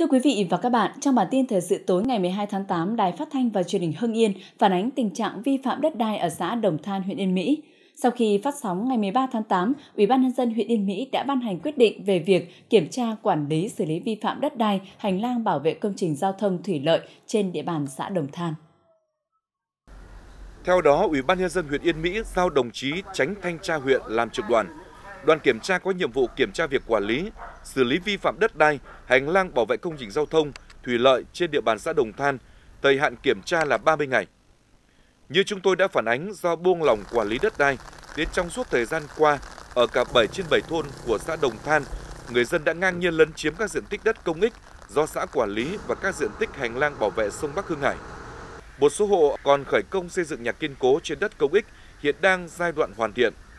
Thưa quý vị và các bạn, trong bản tin thời sự tối ngày 12 tháng 8, Đài Phát thanh và Truyền hình Hưng Yên phản ánh tình trạng vi phạm đất đai ở xã Đồng Than, huyện Yên Mỹ. Sau khi phát sóng ngày 13 tháng 8, Ủy ban nhân dân huyện Yên Mỹ đã ban hành quyết định về việc kiểm tra quản lý xử lý vi phạm đất đai, hành lang bảo vệ công trình giao thông thủy lợi trên địa bàn xã Đồng Than. Theo đó, Ủy ban nhân dân huyện Yên Mỹ giao đồng chí tránh thanh tra huyện làm trực đoàn. Đoàn kiểm tra có nhiệm vụ kiểm tra việc quản lý, xử lý vi phạm đất đai, hành lang bảo vệ công trình giao thông, thủy lợi trên địa bàn xã Đồng Than, thời hạn kiểm tra là 30 ngày. Như chúng tôi đã phản ánh do buông lỏng quản lý đất đai, đến trong suốt thời gian qua, ở cả 7 trên 7 thôn của xã Đồng Than, người dân đã ngang nhiên lấn chiếm các diện tích đất công ích do xã quản lý và các diện tích hành lang bảo vệ sông Bắc Hương Hải. Một số hộ còn khởi công xây dựng nhà kiên cố trên đất công ích hiện đang giai đoạn hoàn thiện.